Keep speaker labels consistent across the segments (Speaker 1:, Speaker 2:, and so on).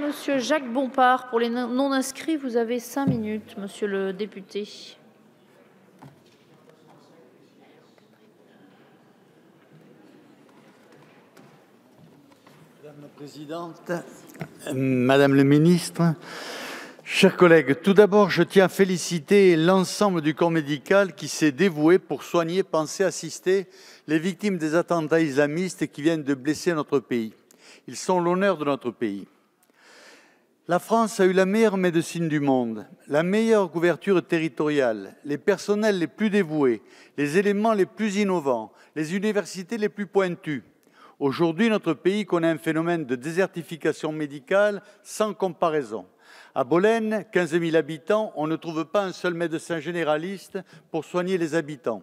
Speaker 1: Monsieur Jacques Bompard. Pour les non inscrits, vous avez cinq minutes, Monsieur le député. Madame la présidente, Madame le ministre, chers collègues, tout d'abord, je tiens à féliciter l'ensemble du corps médical qui s'est dévoué pour soigner, penser, assister les victimes des attentats islamistes qui viennent de blesser notre pays. Ils sont l'honneur de notre pays. La France a eu la meilleure médecine du monde, la meilleure couverture territoriale, les personnels les plus dévoués, les éléments les plus innovants, les universités les plus pointues. Aujourd'hui, notre pays connaît un phénomène de désertification médicale sans comparaison. À Bolène, 15 000 habitants, on ne trouve pas un seul médecin généraliste pour soigner les habitants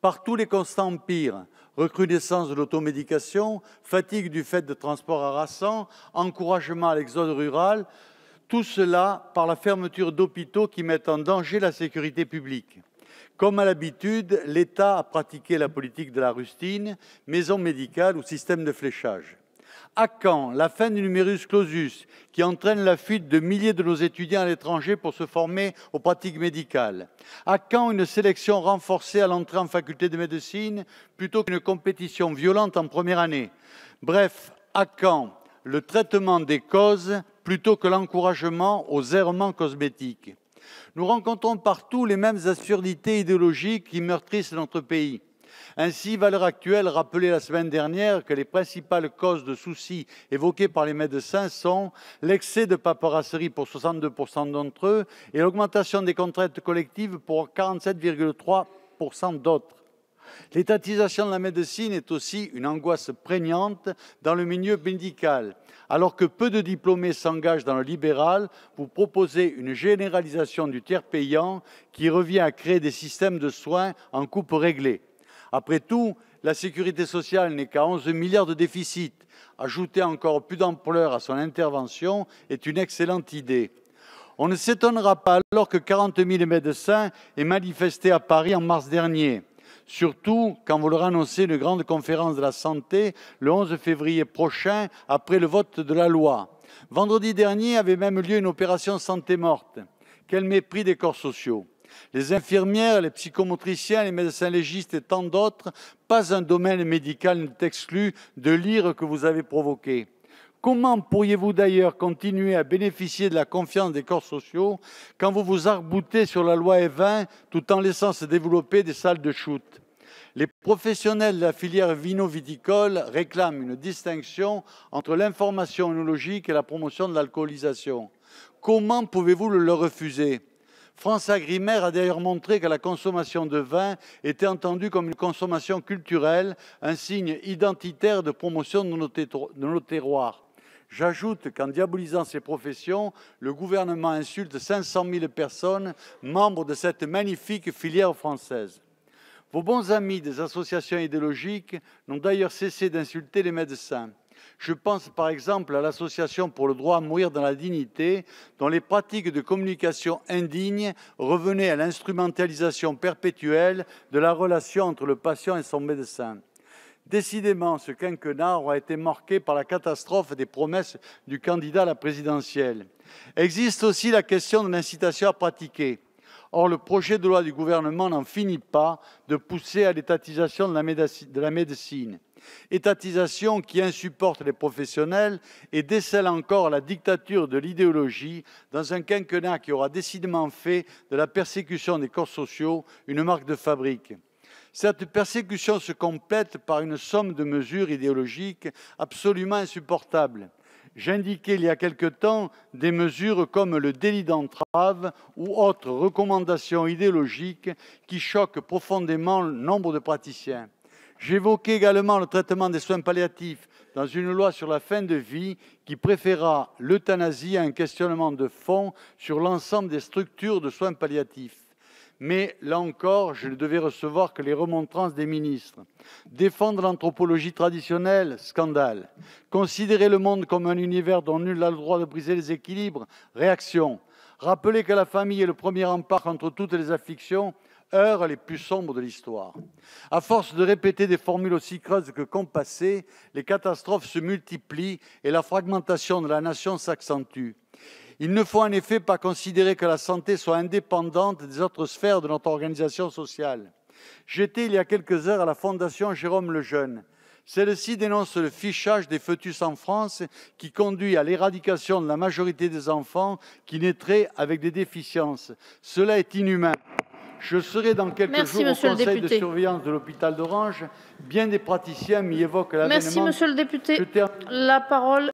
Speaker 1: par tous les constants pires, recrudescence de l'automédication, fatigue du fait de transports harassants, encouragement à l'exode rural, tout cela par la fermeture d'hôpitaux qui mettent en danger la sécurité publique. Comme à l'habitude, l'État a pratiqué la politique de la rustine, maison médicale ou système de fléchage. À quand la fin du numerus clausus qui entraîne la fuite de milliers de nos étudiants à l'étranger pour se former aux pratiques médicales À quand une sélection renforcée à l'entrée en faculté de médecine plutôt qu'une compétition violente en première année Bref, à quand le traitement des causes plutôt que l'encouragement aux errements cosmétiques nous rencontrons partout les mêmes absurdités idéologiques qui meurtrissent notre pays. Ainsi, valeur actuelle rappelait la semaine dernière que les principales causes de soucis évoquées par les médecins sont l'excès de paperasserie pour 62% d'entre eux et l'augmentation des contraintes collectives pour 47,3% d'autres. L'étatisation de la médecine est aussi une angoisse prégnante dans le milieu médical. Alors que peu de diplômés s'engagent dans le libéral, pour proposer une généralisation du tiers payant qui revient à créer des systèmes de soins en coupe réglée. Après tout, la sécurité sociale n'est qu'à 11 milliards de déficit. Ajouter encore plus d'ampleur à son intervention est une excellente idée. On ne s'étonnera pas alors que 40 000 médecins aient manifesté à Paris en mars dernier. Surtout quand vous leur annoncez une grande conférence de la santé le 11 février prochain après le vote de la loi. Vendredi dernier avait même lieu une opération santé morte. Quel mépris des corps sociaux les infirmières, les psychomotriciens, les médecins légistes et tant d'autres, pas un domaine médical n'est exclu de l'ire que vous avez provoqué. Comment pourriez-vous d'ailleurs continuer à bénéficier de la confiance des corps sociaux quand vous vous arboutez sur la loi E20 tout en laissant se développer des salles de shoot les professionnels de la filière vino-viticole réclament une distinction entre l'information œnologique et la promotion de l'alcoolisation. Comment pouvez-vous le leur refuser France Agrimaire a d'ailleurs montré que la consommation de vin était entendue comme une consommation culturelle, un signe identitaire de promotion de nos terroirs. J'ajoute qu'en diabolisant ces professions, le gouvernement insulte 500 000 personnes membres de cette magnifique filière française. Vos bons amis des associations idéologiques n'ont d'ailleurs cessé d'insulter les médecins. Je pense par exemple à l'Association pour le droit à mourir dans la dignité, dont les pratiques de communication indignes revenaient à l'instrumentalisation perpétuelle de la relation entre le patient et son médecin. Décidément, ce quinquennat aura été marqué par la catastrophe des promesses du candidat à la présidentielle. Existe aussi la question de l'incitation à pratiquer. Or, le projet de loi du gouvernement n'en finit pas de pousser à l'étatisation de la médecine étatisation qui insupporte les professionnels et décèle encore la dictature de l'idéologie dans un quinquennat qui aura décidément fait de la persécution des corps sociaux une marque de fabrique. Cette persécution se complète par une somme de mesures idéologiques absolument insupportables. J'indiquais il y a quelque temps des mesures comme le délit d'entrave ou autres recommandations idéologiques qui choquent profondément le nombre de praticiens. J'évoquais également le traitement des soins palliatifs dans une loi sur la fin de vie qui préférera l'euthanasie à un questionnement de fond sur l'ensemble des structures de soins palliatifs. Mais là encore, je ne devais recevoir que les remontrances des ministres. Défendre l'anthropologie traditionnelle, scandale. Considérer le monde comme un univers dont nul n'a le droit de briser les équilibres, réaction. Rappeler que la famille est le premier rempart contre toutes les afflictions, heures les plus sombres de l'histoire. À force de répéter des formules aussi creuses que compassées, les catastrophes se multiplient et la fragmentation de la nation s'accentue. Il ne faut en effet pas considérer que la santé soit indépendante des autres sphères de notre organisation sociale. J'étais il y a quelques heures à la Fondation Jérôme Lejeune. Celle-ci dénonce le fichage des fœtus en France qui conduit à l'éradication de la majorité des enfants qui naîtraient avec des déficiences. Cela est inhumain. Je serai dans quelques jours au Conseil de surveillance de l'hôpital d'Orange. Bien des praticiens m'y évoquent la Merci, Monsieur le député. La parole